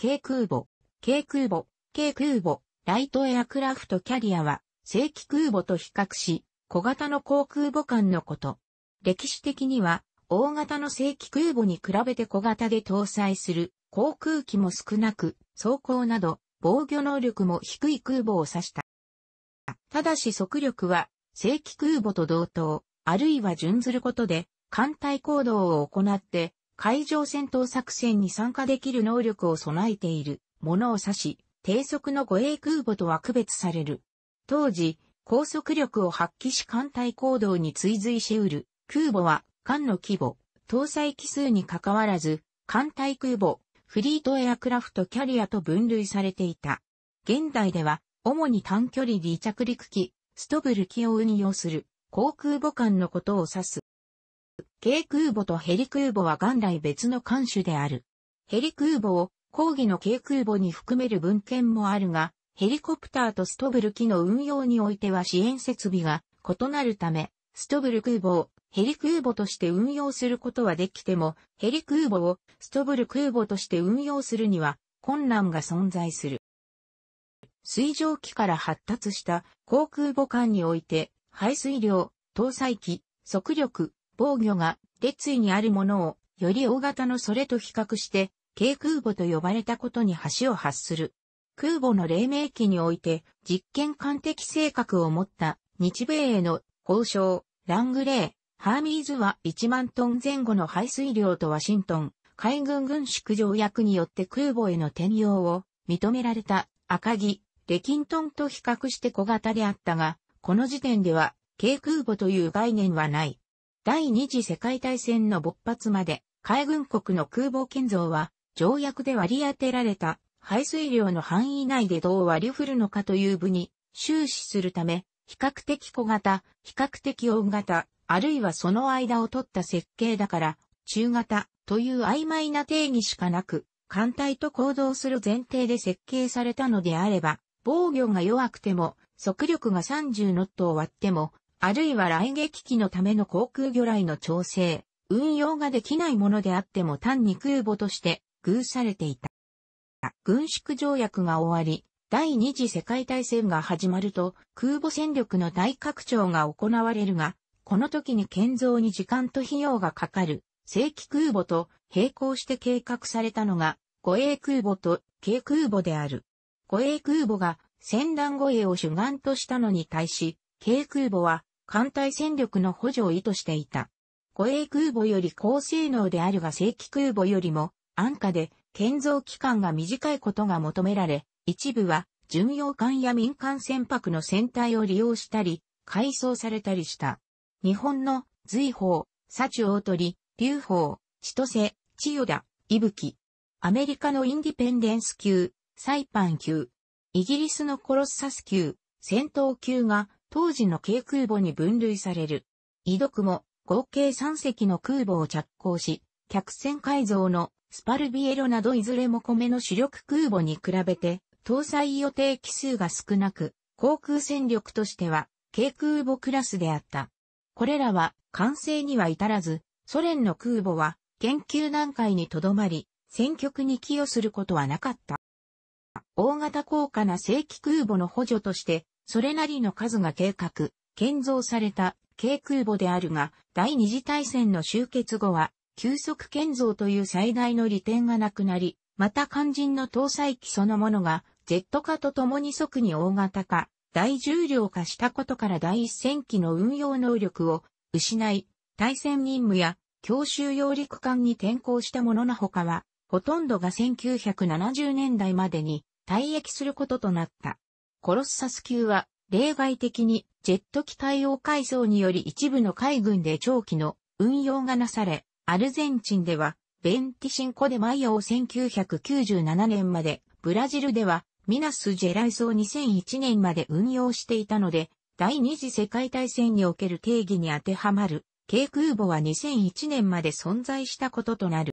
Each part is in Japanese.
軽空母、軽空母、軽空母、ライトエアクラフトキャリアは、正規空母と比較し、小型の航空母艦のこと。歴史的には、大型の正規空母に比べて小型で搭載する航空機も少なく、走行など防御能力も低い空母を指した。ただし速力は正規空母と同等、あるいは準ずることで、艦隊行動を行って海上戦闘作戦に参加できる能力を備えているものを指し、低速の護衛空母とは区別される。当時、高速力を発揮し艦隊行動に追随し得る空母は艦の規模、搭載機数に関わらず、艦隊空母、フリートエアクラフトキャリアと分類されていた。現代では、主に短距離離着陸機、ストブル機を運用する航空母艦のことを指す。軽空母とヘリ空母は元来別の艦種である。ヘリ空母を抗議の軽空母に含める文献もあるが、ヘリコプターとストブル機の運用においては支援設備が異なるため、ストブル空母をヘリ空母として運用することはできても、ヘリ空母をストブル空母として運用するには困難が存在する。水蒸気から発達した航空母艦において、排水量、搭載機、速力、防御が列位にあるものを、より大型のそれと比較して、軽空母と呼ばれたことに橋を発する。空母の黎明期において、実験艦的性格を持った日米への交渉、ラングレー、ハーミーズは1万トン前後の排水量とワシントン、海軍軍縮条約によって空母への転用を認められた赤木、レキントンと比較して小型であったが、この時点では軽空母という概念はない。第二次世界大戦の勃発まで、海軍国の空母建造は、条約で割り当てられた排水量の範囲内でどう割り振るのかという部に終始するため、比較的小型、比較的大型、あるいはその間を取った設計だから、中型という曖昧な定義しかなく、艦隊と行動する前提で設計されたのであれば、防御が弱くても、速力が30ノットを割っても、あるいは来撃機のための航空魚雷の調整、運用ができないものであっても単に空母として偶されていた。軍縮条約が終わり、第二次世界大戦が始まると空母戦力の大拡張が行われるが、この時に建造に時間と費用がかかる正規空母と並行して計画されたのが護衛空母と軽空母である。護衛空母が戦艦護衛を主眼としたのに対し、軽空母は艦隊戦力の補助を意図していた。護衛空母より高性能であるが正規空母よりも安価で建造期間が短いことが求められ、一部は巡洋艦や民間船舶の船体を利用したり、改装されたりした。日本の随法、サチ大鳥、竜法、千歳、千代田、伊吹。アメリカのインディペンデンス級、サイパン級、イギリスのコロッサス級、戦闘級が当時の軽空母に分類される。遺読も合計3隻の空母を着工し、客船改造のスパルビエロなどいずれも米の主力空母に比べて、搭載予定機数が少なく、航空戦力としては、軽空母クラスであった。これらは完成には至らず、ソ連の空母は研究段階にとどまり、戦局に寄与することはなかった。大型高価な正規空母の補助として、それなりの数が計画、建造された軽空母であるが、第二次大戦の終結後は、急速建造という最大の利点がなくなり、また肝心の搭載機そのものが、ジェット化とともに即に大型化、大重量化したことから第一戦機の運用能力を失い、対戦任務や強襲揚陸艦に転向したものの他は、ほとんどが1970年代までに退役することとなった。コロッサス級は、例外的にジェット機対応改造により一部の海軍で長期の運用がなされ、アルゼンチンでは、ベンティシンコデマイオを1997年まで、ブラジルでは、ミナス・ジェライスを2001年まで運用していたので、第二次世界大戦における定義に当てはまる、軽空母は2001年まで存在したこととなる。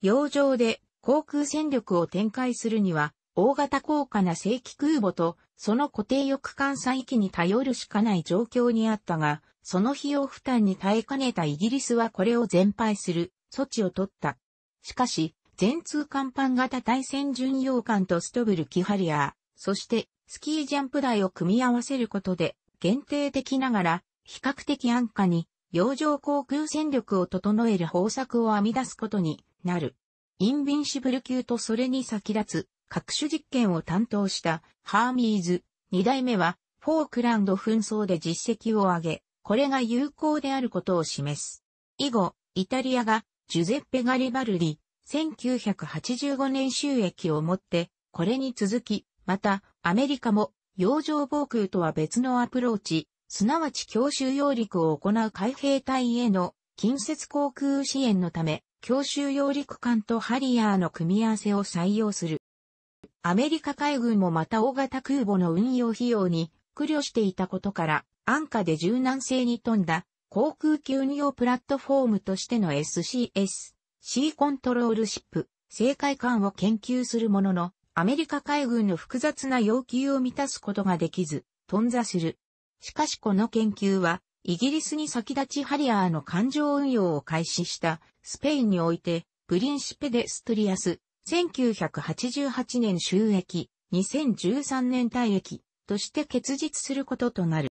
洋上で航空戦力を展開するには、大型高価な正規空母と、その固定翼艦載機に頼るしかない状況にあったが、その費用負担に耐えかねたイギリスはこれを全廃する措置を取った。しかし、全通艦板型対戦巡洋艦とストブルキハリアー、そしてスキージャンプ台を組み合わせることで、限定的ながら、比較的安価に、洋上航空戦力を整える方策を編み出すことになる。インビンシブル級とそれに先立つ各種実験を担当したハーミーズ2代目はフォークランド紛争で実績を上げ、これが有効であることを示す。以後、イタリアがジュゼッペ・ガリバルリ、1985年収益をもって、これに続き、また、アメリカも、洋上防空とは別のアプローチ、すなわち強襲揚陸を行う海兵隊への近接航空支援のため、強襲揚陸艦とハリアーの組み合わせを採用する。アメリカ海軍もまた大型空母の運用費用に苦慮していたことから、安価で柔軟性に富んだ航空機運用プラットフォームとしての SCS、C コントロールシップ、正解感を研究するものの、アメリカ海軍の複雑な要求を満たすことができず、頓挫する。しかしこの研究は、イギリスに先立ちハリアーの艦上運用を開始したスペインにおいて、プリンシペ・デ・ストリアス、1988年収益、2013年退役として結実することとなる。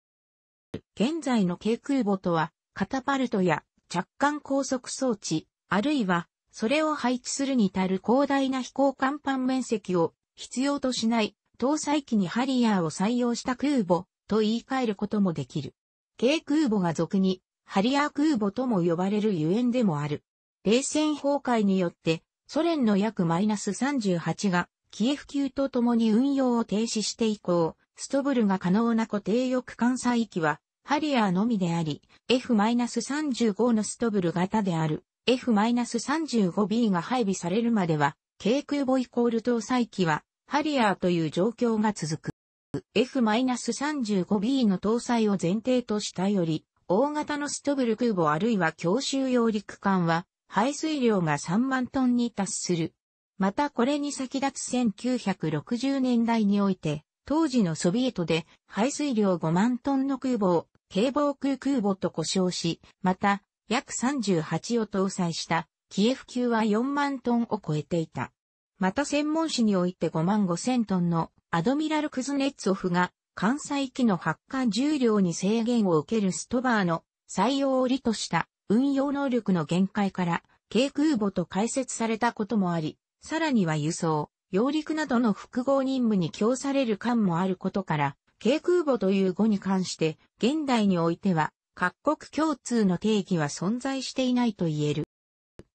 現在の軽空母とは、カタパルトや着艦高速装置、あるいは、それを配置するに足る広大な飛行甲板面積を必要としない搭載機にハリアーを採用した空母と言い換えることもできる。軽空母が俗にハリアー空母とも呼ばれるゆえんでもある。冷戦崩壊によってソ連の約マイナス38が、キエフ級と共に運用を停止して以降、ストブルが可能な固定翼艦載域は、ハリアーのみであり、F-35 のストブル型である F-35B が配備されるまでは、軽空母イコール搭載機は、ハリアーという状況が続く。F-35B の搭載を前提としたより、大型のストブル空母あるいは強襲揚陸艦は、排水量が3万トンに達する。またこれに先立つ1960年代において、当時のソビエトで排水量5万トンの空母を警防空空母と呼称し、また約38を搭載したキエフ級は4万トンを超えていた。また専門誌において5万5千トンのアドミラル・クズネッツオフが関西機の発火重量に制限を受けるストバーの採用を利とした運用能力の限界から、軽空母と解説されたこともあり、さらには輸送、揚陸などの複合任務に供される感もあることから、軽空母という語に関して、現代においては、各国共通の定義は存在していないと言える。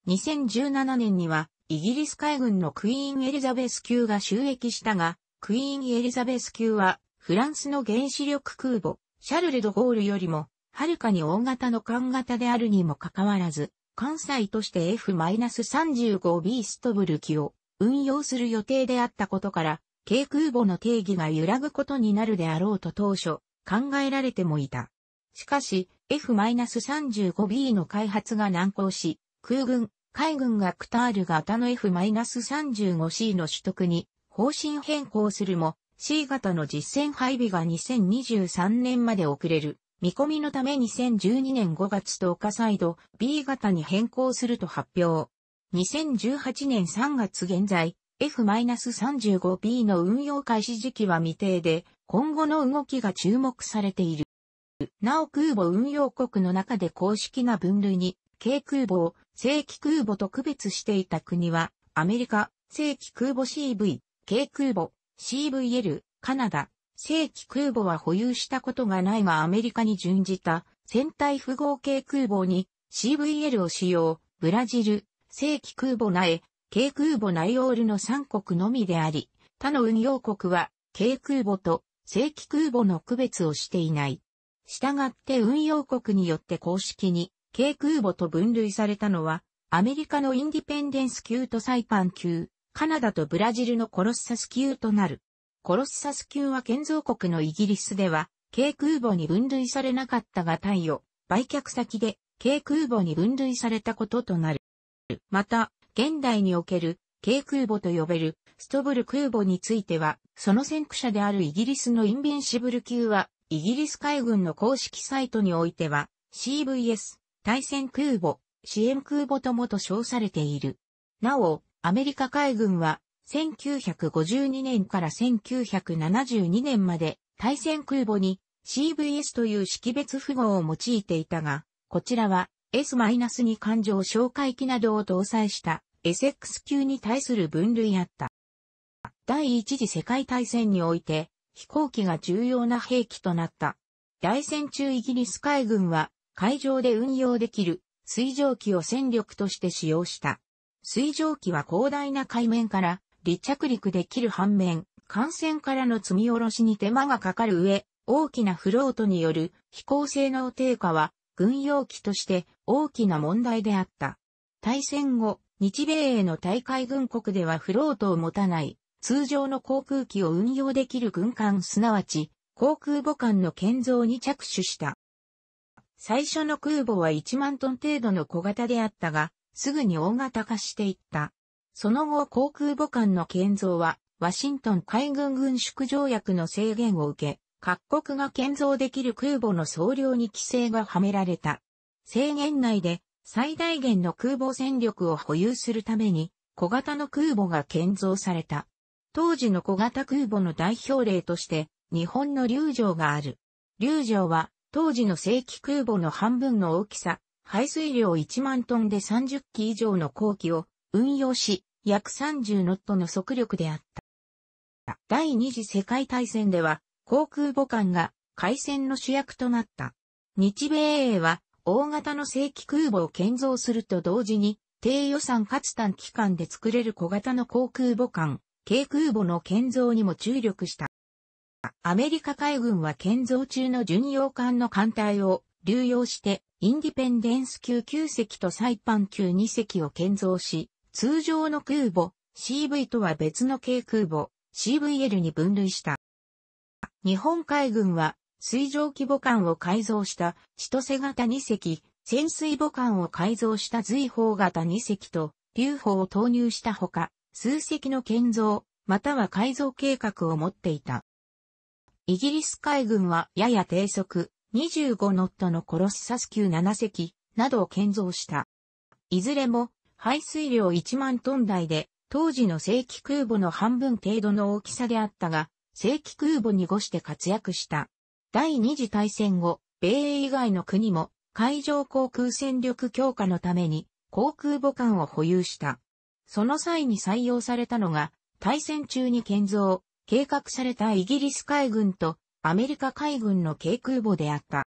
2017年には、イギリス海軍のクイーン・エリザベス級が収益したが、クイーン・エリザベス級は、フランスの原子力空母、シャルル・ド・ゴールよりも、はるかに大型の艦型であるにもかかわらず、関西として F-35 b ストブル機を運用する予定であったことから、軽空母の定義が揺らぐことになるであろうと当初考えられてもいた。しかし F-35B の開発が難航し、空軍、海軍がクタール型の F-35C の取得に方針変更するも C 型の実戦配備が2023年まで遅れる。見込みのため2012年5月10日再度 B 型に変更すると発表。2018年3月現在、F-35B の運用開始時期は未定で、今後の動きが注目されている。なお空母運用国の中で公式な分類に、軽空母を正規空母と区別していた国は、アメリカ、正規空母 CV、軽空母、CVL、カナダ、正規空母は保有したことがないがアメリカに準じた戦隊符合系空母に CVL を使用、ブラジル、正規空母ナエ、軽空母ナイオールの3国のみであり、他の運用国は軽空母と正規空母の区別をしていない。したがって運用国によって公式に軽空母と分類されたのは、アメリカのインディペンデンス級とサイパン級、カナダとブラジルのコロッサス級となる。コロッサス級は建造国のイギリスでは、軽空母に分類されなかったが対応、売却先で軽空母に分類されたこととなる。また、現代における軽空母と呼べるストブル空母については、その先駆者であるイギリスのインビンシブル級は、イギリス海軍の公式サイトにおいては、CVS、対戦空母、支援空母ともと称されている。なお、アメリカ海軍は1952年から1972年まで対戦空母に CVS という識別符号を用いていたが、こちらは S-2 環状哨戒機などを搭載した SX 級に対する分類あった。第一次世界大戦において飛行機が重要な兵器となった。大戦中イギリス海軍は海上で運用できる水蒸気を戦力として使用した。水蒸気は広大な海面から離着陸できる反面、艦船からの積み下ろしに手間がかかる上、大きなフロートによる飛行性能低下は軍用機として大きな問題であった。対戦後、日米への大海軍国ではフロートを持たない通常の航空機を運用できる軍艦すなわち航空母艦の建造に着手した。最初の空母は1万トン程度の小型であったが、すぐに大型化していった。その後航空母艦の建造は、ワシントン海軍軍縮条約の制限を受け、各国が建造できる空母の総量に規制がはめられた。制限内で最大限の空母戦力を保有するために、小型の空母が建造された。当時の小型空母の代表例として、日本の竜城がある。竜城は、当時の正規空母の半分の大きさ、排水量1万トンで30機以上の後期を運用し、約30ノットの速力であった。第二次世界大戦では、航空母艦が海戦の主役となった。日米英は、大型の正規空母を建造すると同時に、低予算かつ短期間で作れる小型の航空母艦、軽空母の建造にも注力した。アメリカ海軍は建造中の巡洋艦の艦隊を流用して、インディペンデンス級9隻とサイパン級2隻を建造し、通常の空母 CV とは別の軽空母 CVL に分類した。日本海軍は水上規模艦を改造した千歳型2隻、潜水母艦を改造した随砲型2隻と流砲を投入したほか、数隻の建造、または改造計画を持っていた。イギリス海軍はやや低速25ノットのコロッサス級7隻などを建造した。いずれも排水量1万トン台で、当時の正規空母の半分程度の大きさであったが、正規空母にごして活躍した。第二次大戦後、米英以外の国も海上航空戦力強化のために航空母艦を保有した。その際に採用されたのが、大戦中に建造、計画されたイギリス海軍とアメリカ海軍の軽空母であった。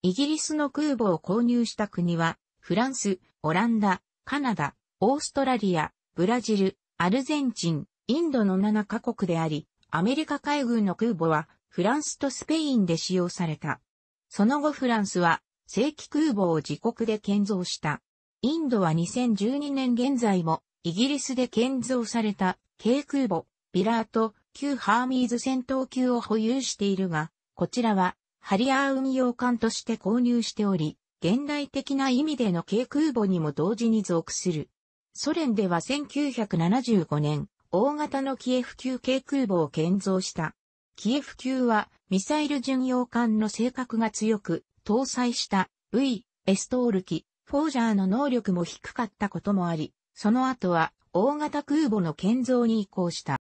イギリスの空母を購入した国は、フランス、オランダ、カナダ、オーストラリア、ブラジル、アルゼンチン、インドの7カ国であり、アメリカ海軍の空母はフランスとスペインで使用された。その後フランスは正規空母を自国で建造した。インドは2012年現在もイギリスで建造された軽空母ビラーと旧ハーミーズ戦闘級を保有しているが、こちらはハリアー運用艦として購入しており、現代的な意味での軽空母にも同時に属する。ソ連では1975年、大型のキエフ級軽空母を建造した。キエフ級はミサイル巡洋艦の性格が強く、搭載したウイ、エストール機、フォージャーの能力も低かったこともあり、その後は大型空母の建造に移行した。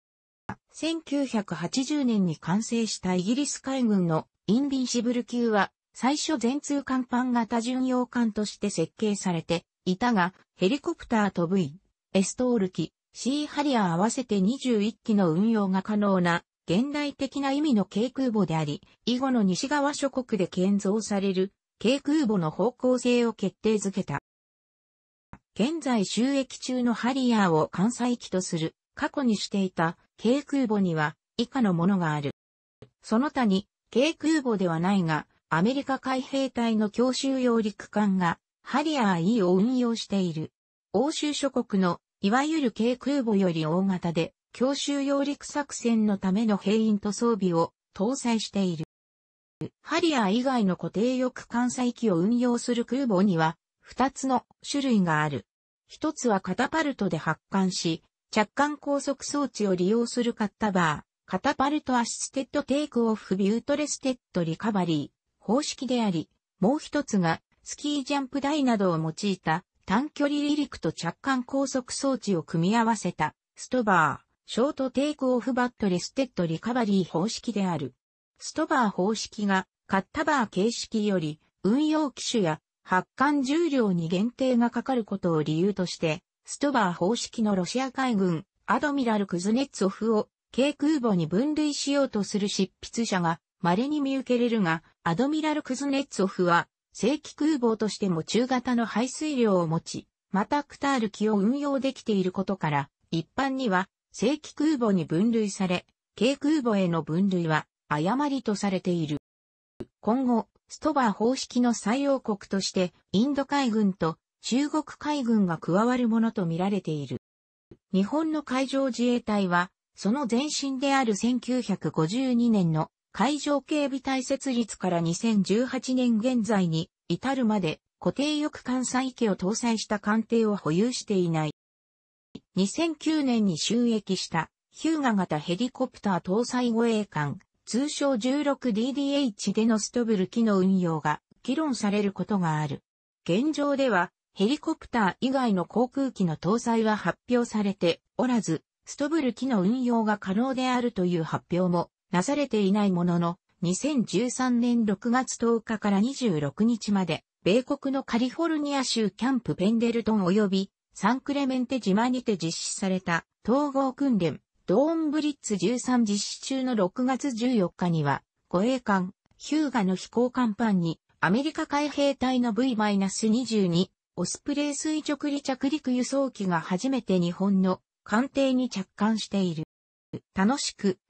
1980年に完成したイギリス海軍のインビンシブル級は最初全通艦板型巡洋艦として設計されていたが、ヘリコプターと V、エストール機、シーハリア合わせて21機の運用が可能な現代的な意味の軽空母であり、以後の西側諸国で建造される軽空母の方向性を決定づけた。現在収益中のハリアーを関西機とする過去にしていた軽空母には以下のものがある。その他に軽空母ではないが、アメリカ海兵隊の強襲揚陸艦がハリアー E を運用している。欧州諸国のいわゆる軽空母より大型で強襲揚陸作戦のための兵員と装備を搭載している。ハリアー以外の固定翼艦載機を運用する空母には2つの種類がある。1つはカタパルトで発艦し、着艦高速装置を利用するカッタバー、カタパルトアシステッドテイクオフビュートレステッドリカバリー。方式であり、もう一つがスキージャンプ台などを用いた短距離離陸と着艦高速装置を組み合わせたストバー、ショートテイクオフバットレステッドリカバリー方式である。ストバー方式がカッタバー形式より運用機種や発艦重量に限定がかかることを理由として、ストバー方式のロシア海軍アドミラル・クズネツオフを軽空母に分類しようとする執筆者が稀に見受けれるが、アドミラル・クズネッツォフは、正規空母としても中型の排水量を持ち、またクタール機を運用できていることから、一般には正規空母に分類され、軽空母への分類は誤りとされている。今後、ストバー方式の採用国として、インド海軍と中国海軍が加わるものと見られている。日本の海上自衛隊は、その前身である1952年の海上警備隊設立から2018年現在に至るまで固定翼艦載機を搭載した艦艇を保有していない。2009年に収益したヒューガ型ヘリコプター搭載護衛艦、通称 16DDH でのストブル機の運用が議論されることがある。現状ではヘリコプター以外の航空機の搭載は発表されておらず、ストブル機の運用が可能であるという発表もなされていないものの、2013年6月10日から26日まで、米国のカリフォルニア州キャンプペンデルトン及びサンクレメンテ島にて実施された統合訓練、ドーンブリッツ13実施中の6月14日には、護衛艦、ヒューガの飛行甲板に、アメリカ海兵隊の V-22、オスプレイ垂直離着陸輸送機が初めて日本の艦艇に着艦している。楽しく、